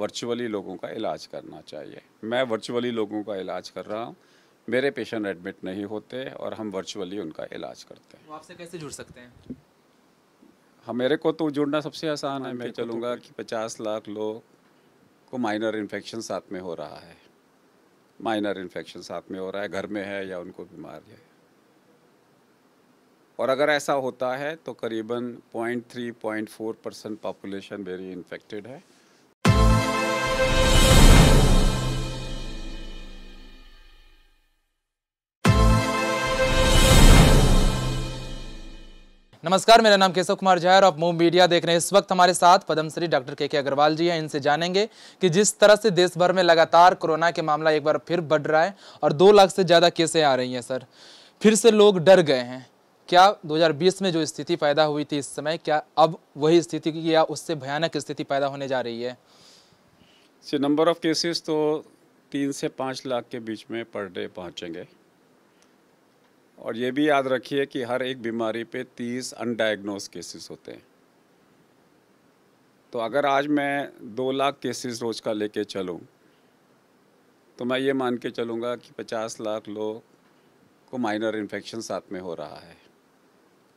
virtually लोगों का इलाज करना चाहिए मैं वर्चुअली लोगों का इलाज कर रहा हूँ मेरे पेशेंट एडमिट नहीं होते और हम वर्चुअली उनका इलाज करते हैं आपसे कैसे जुड़ सकते हैं हाँ मेरे को तो जुड़ना सबसे आसान है हाँ, मैं तो चलूँगा कि पचास लाख लोग को माइनर इन्फेक्शन साथ में हो रहा है माइनर इन्फेक्शन साथ में हो रहा है घर में है या उनको बीमार है और अगर ऐसा होता है तो करीबन point three point four percent population मेरी इन्फेक्टेड है नमस्कार मेरा नाम केशव कुमार झा और आप मूव मीडिया देख रहे हैं इस वक्त हमारे साथ पद्मश्री डॉक्टर के के अग्रवाल जी हैं इनसे जानेंगे कि जिस तरह से देश भर में लगातार कोरोना के मामला एक बार फिर बढ़ रहा है और दो लाख से ज़्यादा केसें आ रही हैं सर फिर से लोग डर गए हैं क्या 2020 में जो स्थिति पैदा हुई थी इस समय क्या अब वही स्थिति या उससे भयानक स्थिति पैदा होने जा रही है नंबर ऑफ केसेस तो तीन से पाँच लाख के बीच में पर डे पहुँचेंगे और ये भी याद रखिए कि हर एक बीमारी पे 30 अनडायग्नोज केसेस होते हैं तो अगर आज मैं दो लाख केसेस रोज़ का लेके चलूँ तो मैं ये मान के चलूँगा कि पचास लाख लोग को माइनर इन्फेक्शन साथ में हो रहा है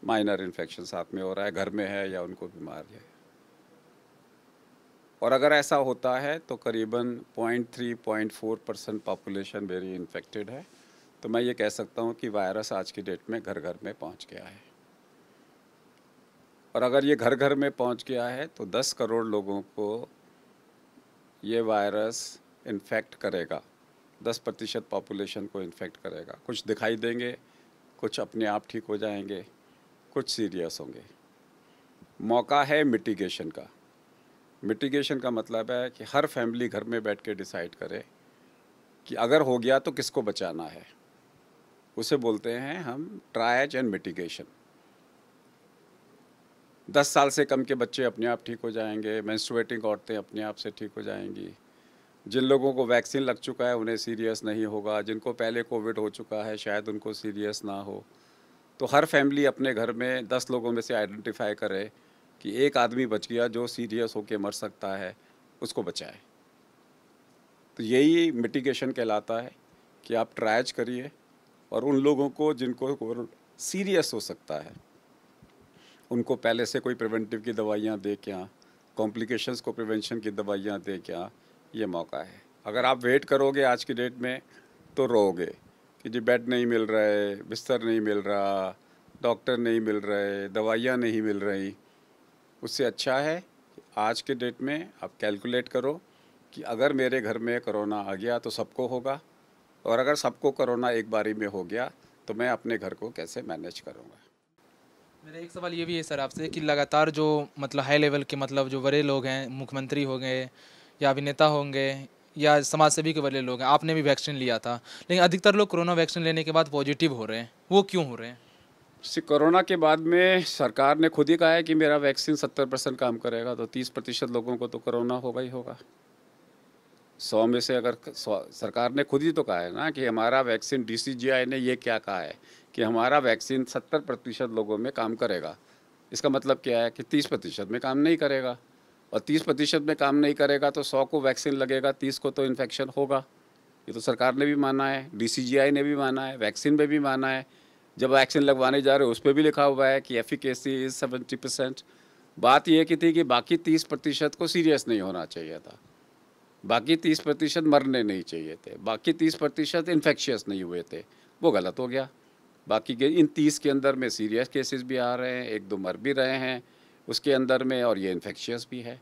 माइनर इन्फेक्शन साथ में हो रहा है घर में है या उनको बीमारी है और अगर ऐसा होता है तो करीबन 0.3 0.4 परसेंट पॉपुलेशन वेरी इन्फेक्टेड है तो मैं ये कह सकता हूँ कि वायरस आज की डेट में घर घर में पहुँच गया है और अगर ये घर घर में पहुँच गया है तो 10 करोड़ लोगों को ये वायरस इन्फेक्ट करेगा 10 प्रतिशत पॉपुलेशन को इन्फेक्ट करेगा कुछ दिखाई देंगे कुछ अपने आप ठीक हो जाएंगे कुछ सीरियस होंगे मौका है मिटिगेशन का मिटिगेशन का मतलब है कि हर फैमिली घर में बैठ के डिसाइड करे कि अगर हो गया तो किसको बचाना है उसे बोलते हैं हम ट्रायज एंड मिटिगेशन दस साल से कम के बच्चे अपने आप ठीक हो जाएंगे मैंस्ट्रुएटिंग औरतें अपने आप से ठीक हो जाएंगी जिन लोगों को वैक्सीन लग चुका है उन्हें सीरियस नहीं होगा जिनको पहले कोविड हो चुका है शायद उनको सीरियस ना हो तो हर फैमिली अपने घर में दस लोगों में से आइडेंटिफाई करे कि एक आदमी बच गया जो सीरियस होके मर सकता है उसको बचाए तो यही मिटिगेशन कहलाता है कि आप ट्रायज करिए और उन लोगों को जिनको सीरियस हो सकता है उनको पहले से कोई प्रिवेंटिव की दवाइयाँ दे क्या कॉम्प्लिकेशंस को प्रिवेंशन की दवाइयाँ दे क्या ये मौका है अगर आप वेट करोगे आज की डेट में तो रोगे कि जी बेड नहीं मिल रहे बिस्तर नहीं मिल रहा डॉक्टर नहीं मिल रहे दवाइयाँ नहीं मिल रही उससे अच्छा है आज के डेट में आप कैलकुलेट करो कि अगर मेरे घर में कोरोना आ गया तो सबको होगा और अगर सबको कोरोना एक बारी में हो गया तो मैं अपने घर को कैसे मैनेज करूँगा मेरा एक सवाल ये भी है सर आपसे कि लगातार जो मतलब हाई लेवल के मतलब जो बड़े लोग हैं मुख्यमंत्री हो गए या अभिनेता होंगे या समाज सेवी के बड़े लोग हैं आपने भी वैक्सीन लिया था लेकिन अधिकतर लोग कोरोना वैक्सीन लेने के बाद पॉजिटिव हो रहे हैं वो क्यों हो रहे हैं कोरोना के बाद में सरकार ने खुद ही कहा है कि मेरा वैक्सीन सत्तर परसेंट काम करेगा तो तीस प्रतिशत लोगों को तो कोरोना होगा ही होगा सौ में से अगर सरकार ने खुद ही तो कहा है ना कि हमारा वैक्सीन डीसीजीआई ने ये क्या कहा है कि हमारा वैक्सीन सत्तर प्रतिशत लोगों में काम करेगा इसका मतलब क्या है कि तीस प्रतिशत में काम नहीं करेगा और तीस प्रतिशत में काम नहीं करेगा तो सौ को वैक्सीन लगेगा तीस को तो इन्फेक्शन होगा ये तो सरकार ने भी माना है डी ने भी माना है वैक्सीन में भी माना है जब वैक्सीन लगवाने जा रहे हो उस पर भी लिखा हुआ है कि एफिकेसी इज़ सेवेंटी परसेंट बात यह की थी कि बाकी तीस प्रतिशत को सीरियस नहीं होना चाहिए था बाकी तीस प्रतिशत मरने नहीं चाहिए थे बाकी तीस प्रतिशत इन्फेक्शियस नहीं हुए थे वो गलत हो गया बाकी के इन तीस के अंदर में सीरियस केसेस भी आ रहे हैं एक दो मर भी रहे हैं उसके अंदर में और ये इन्फेक्शियस भी है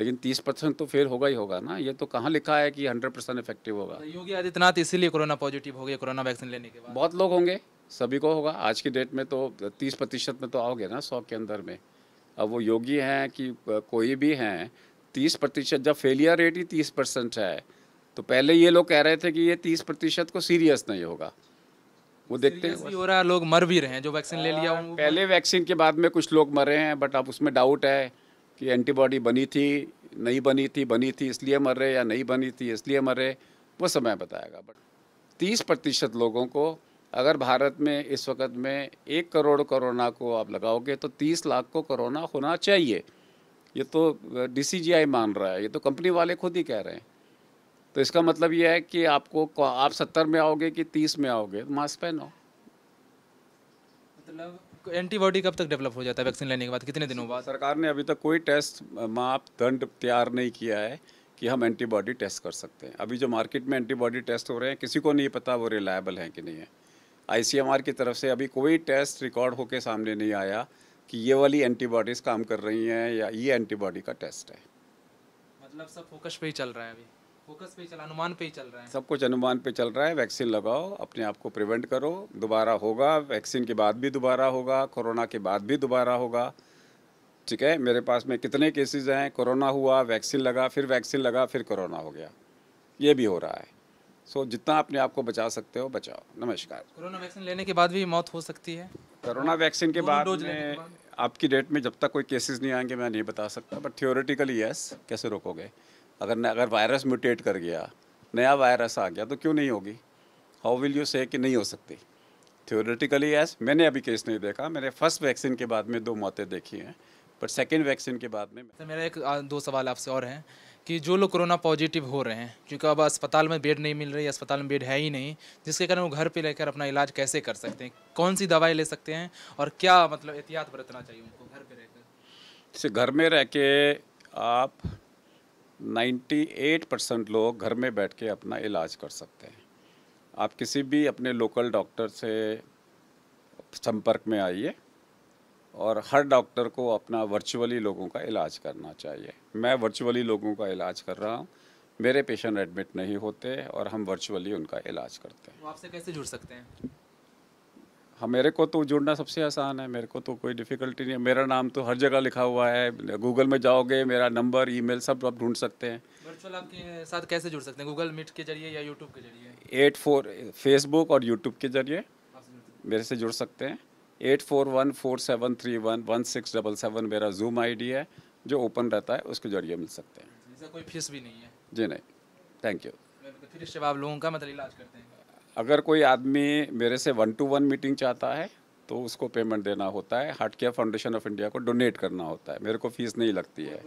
लेकिन तीस परसेंट तो फेल होगा ही होगा ना ये तो कहाँ लिखा है कि हंड्रेड परसेंट इफेक्टिव होगा तो योगी आदित्यनाथ इसीलिए कोरोना पॉजिटिव हो गया कोरोना वैक्सीन लेने के बाद बहुत लोग होंगे सभी को होगा आज की डेट में तो तीस प्रतिशत में तो आओगे ना सौ के अंदर में अब वो योगी हैं कि कोई भी हैं तीस प्रतिशत जब फेलियर रेट ही तीस परसेंट है तो पहले ये लोग कह रहे थे कि ये तीस प्रतिशत को सीरियस नहीं होगा वो देखते हैं हो रहा है लोग मर भी रहे हैं जो वैक्सीन ले लिया हाँ, पहले वैक्सीन के बाद में कुछ लोग मरे हैं बट अब उसमें डाउट है कि एंटीबॉडी बनी थी नहीं बनी थी बनी थी इसलिए मर रहे या नहीं बनी थी इसलिए मर रहे वो समय बताएगा बट तीस प्रतिशत लोगों को अगर भारत में इस वक्त में एक करोड़ कोरोना को आप लगाओगे तो तीस लाख को कोरोना होना चाहिए ये तो डीसीजीआई मान रहा है ये तो कंपनी वाले खुद ही कह रहे हैं तो इसका मतलब ये है कि आपको आप सत्तर में आओगे कि तीस में आओगे तो मास्क पहनो मतलब एंटीबॉडी कब तक डेवलप हो जाता है वैक्सीन लेने के बाद कितने दिनों बाद सरकार ने अभी तक कोई टेस्ट माप दंड तैयार नहीं किया है कि हम एंटीबॉडी टेस्ट कर सकते हैं अभी जो मार्केट में एंटीबॉडी टेस्ट हो रहे हैं किसी को नहीं पता वो रिलायबल हैं कि नहीं है आईसीएमआर की तरफ से अभी कोई टेस्ट रिकॉर्ड होकर सामने नहीं आया कि ये वाली एंटीबॉडीज़ काम कर रही हैं या ये एंटीबॉडी का टेस्ट है मतलब सब फोकस पे ही चल रहा है अभी फोकस पे ही चल अनुमान पे ही चल रहा है सब कुछ अनुमान पे चल रहा है वैक्सीन लगाओ अपने आप को प्रिवेंट करो दोबारा होगा वैक्सीन के बाद भी दोबारा होगा कोरोना के बाद भी दोबारा होगा ठीक है मेरे पास में कितने केसेज हैं कोरोना हुआ वैक्सीन लगा फिर वैक्सीन लगा फिर कोरोना हो गया ये भी हो रहा है सो जितना अपने आप को बचा सकते हो बचाओ नमस्कार कोरोना वैक्सीन लेने के बाद भी मौत हो सकती है कोरोना वैक्सीन के बाद आपकी डेट में जब तक कोई केसेस नहीं आएंगे मैं नहीं बता सकता बट थियोरेटिकली यस कैसे रोकोगे अगर न, अगर वायरस म्यूटेट कर गया नया वायरस आ गया तो क्यों नहीं होगी हाउ विल यू से कि नहीं हो सकती थियोरेटिकली यस मैंने अभी केस नहीं देखा मैंने फर्स्ट वैक्सीन के बाद में दो मौतें देखी हैं पर सेकेंड वैक्सीन के बाद में मेरा एक दो सवाल आपसे और हैं कि जो लोग कोरोना पॉजिटिव हो रहे हैं क्योंकि अब अस्पताल में बेड नहीं मिल रही अस्पताल में बेड है ही नहीं जिसके कारण वो घर पे लेकर अपना इलाज कैसे कर सकते हैं कौन सी दवाई ले सकते हैं और क्या मतलब एहतियात बरतना चाहिए उनको घर पे रहकर कर घर में रह के आप 98 परसेंट लोग घर में बैठ के अपना इलाज कर सकते हैं आप किसी भी अपने लोकल डॉक्टर से संपर्क में आइए और हर डॉक्टर को अपना वर्चुअली लोगों का इलाज करना चाहिए मैं वर्चुअली लोगों का इलाज कर रहा हूँ मेरे पेशेंट एडमिट नहीं होते और हम वर्चुअली उनका इलाज करते हैं आपसे कैसे जुड़ सकते हैं हाँ मेरे को तो जुड़ना सबसे आसान है मेरे को तो कोई डिफ़िकल्टी नहीं है मेरा नाम तो हर जगह लिखा हुआ है गूगल में जाओगे मेरा नंबर ईमेल सब आप ढूंढ सकते हैं वर्चुअल आपके साथ कैसे जुड़ सकते हैं गूगल मीट के जरिए या यूट्यूब के जरिए एट फोर फेसबुक और यूट्यूब के जरिए मेरे से जुड़ सकते हैं eight four one four seven three one one six double seven मेरा जूम आईडी है जो ओपन रहता है उसके जरिए मिल सकते हैं कोई फीस भी नहीं है जी नहीं थैंक यू फिर जवाब लोगों का मतलब इलाज करते हैं अगर कोई आदमी मेरे से वन टू वन मीटिंग चाहता है तो उसको पेमेंट देना होता है heart care foundation of India को डोनेट करना होता है मेरे को फीस नहीं लगती है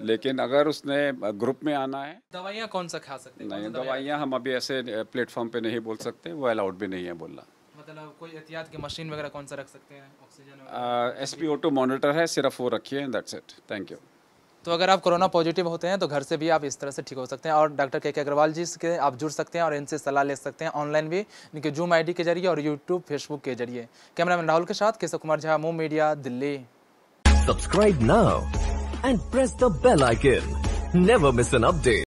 लेकिन अगर उसने ग्रुप में आना है दवाइयाँ कौन सा खा सकते हैं नहीं दवाइयाँ हम अभी ऐसे प्लेटफॉर्म पे नहीं बोल सकते वो अलाउड भी नहीं है बोलना मतलब कोई एहतियात की मशीन वगैरह कौन सा रख सकते हैं oxygen S P O two monitor है सिर्फ वो रखिए दैट्स इट थैंक यू तो अगर आप कोरोना पॉजिटिव होते हैं तो घर से भी आप इस तरह से ठीक हो सकते हैं और डॉक्टर के के अग्रवाल जी से आप जुड़ सकते हैं और इनसे सलाह ले सकते हैं ऑनलाइन भी इनके जूम आईडी के जरिए और यूट्यूब फेसबुक के जरिए कैमरामैन राहुल के साथ केशव कुमार झा मुंह media Delhi subscribe now and press the bell icon never miss an update